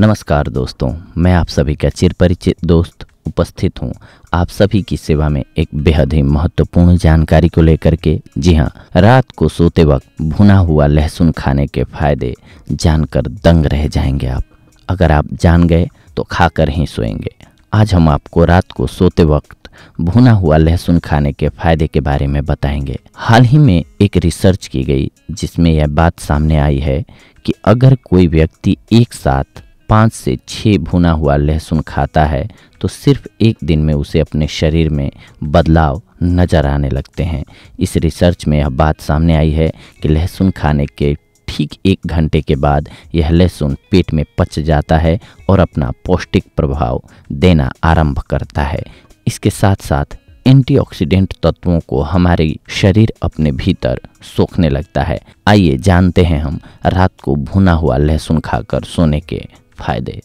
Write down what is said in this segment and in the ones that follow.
नमस्कार दोस्तों मैं आप सभी का चिरपरिचित दोस्त उपस्थित हूँ आप सभी की सेवा में एक बेहद ही महत्वपूर्ण जानकारी को लेकर के जी हाँ रात को सोते वक्त भुना हुआ लहसुन खाने के फायदे जानकर दंग रह जाएंगे आप अगर आप जान गए तो खाकर ही सोएंगे आज हम आपको रात को सोते वक्त भुना हुआ लहसुन खाने के फायदे के बारे में बताएंगे हाल ही में एक रिसर्च की गई जिसमें यह बात सामने आई है कि अगर कोई व्यक्ति एक साथ पाँच से छः भुना हुआ लहसुन खाता है तो सिर्फ एक दिन में उसे अपने शरीर में बदलाव नज़र आने लगते हैं इस रिसर्च में यह बात सामने आई है कि लहसुन खाने के ठीक एक घंटे के बाद यह लहसुन पेट में पच जाता है और अपना पौष्टिक प्रभाव देना आरंभ करता है इसके साथ साथ एंटीऑक्सीडेंट तत्वों को हमारे शरीर अपने भीतर सोखने लगता है आइए जानते हैं हम रात को भुना हुआ लहसुन खाकर सोने के फायदे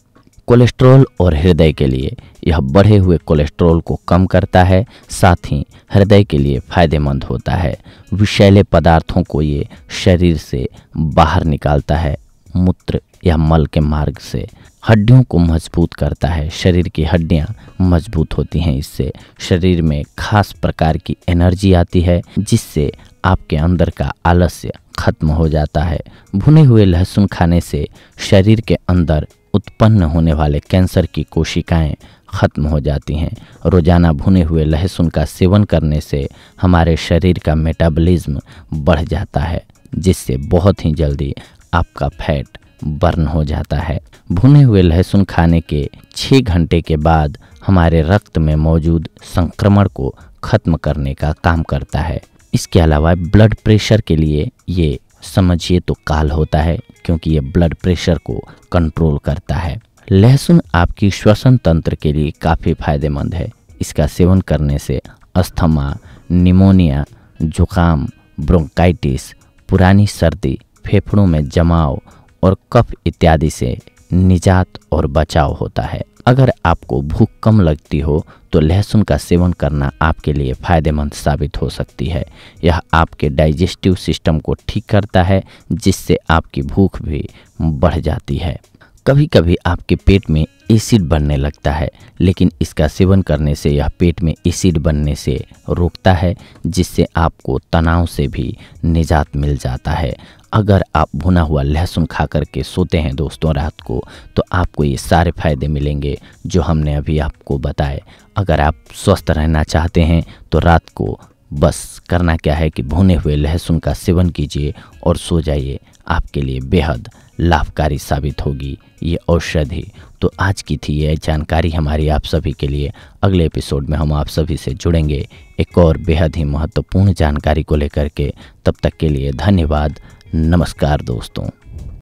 कोलेस्ट्रॉल और हृदय के लिए यह बढ़े हुए कोलेस्ट्रॉल को कम करता है साथ ही हृदय के लिए फायदेमंद होता है विषैले पदार्थों को ये शरीर से बाहर निकालता है मूत्र या मल के मार्ग से हड्डियों को मजबूत करता है शरीर की हड्डियाँ मजबूत होती हैं इससे शरीर में खास प्रकार की एनर्जी आती है जिससे आपके अंदर का आलस्य खत्म हो जाता है भुने हुए लहसुन खाने से शरीर के अंदर उत्पन्न होने वाले कैंसर की कोशिकाएं ख़त्म हो जाती हैं रोज़ाना भुने हुए लहसुन का सेवन करने से हमारे शरीर का मेटाबॉलिज्म बढ़ जाता है जिससे बहुत ही जल्दी आपका फैट बर्न हो जाता है भुने हुए लहसुन खाने के छः घंटे के बाद हमारे रक्त में मौजूद संक्रमण को ख़त्म करने का काम करता है इसके अलावा ब्लड प्रेशर के लिए ये समझिए तो काल होता है क्योंकि ये ब्लड प्रेशर को कंट्रोल करता है लहसुन आपकी श्वसन तंत्र के लिए काफ़ी फायदेमंद है इसका सेवन करने से अस्थमा निमोनिया जुकाम ब्रोंकाइटिस पुरानी सर्दी फेफड़ों में जमाव और कफ इत्यादि से निजात और बचाव होता है अगर आपको भूख कम लगती हो तो लहसुन का सेवन करना आपके लिए फ़ायदेमंद साबित हो सकती है यह आपके डाइजेस्टिव सिस्टम को ठीक करता है जिससे आपकी भूख भी बढ़ जाती है कभी कभी आपके पेट में एसिड बनने लगता है लेकिन इसका सेवन करने से यह पेट में एसिड बनने से रोकता है जिससे आपको तनाव से भी निजात मिल जाता है अगर आप भुना हुआ लहसुन खा करके सोते हैं दोस्तों रात को तो आपको ये सारे फ़ायदे मिलेंगे जो हमने अभी आपको बताए अगर आप स्वस्थ रहना चाहते हैं तो रात को बस करना क्या है कि भुने हुए लहसुन का सेवन कीजिए और सो जाइए आपके लिए बेहद लाभकारी साबित होगी ये औषधि तो आज की थी यह जानकारी हमारी आप सभी के लिए अगले एपिसोड में हम आप सभी से जुड़ेंगे एक और बेहद ही महत्वपूर्ण जानकारी को लेकर के तब तक के लिए धन्यवाद नमस्कार दोस्तों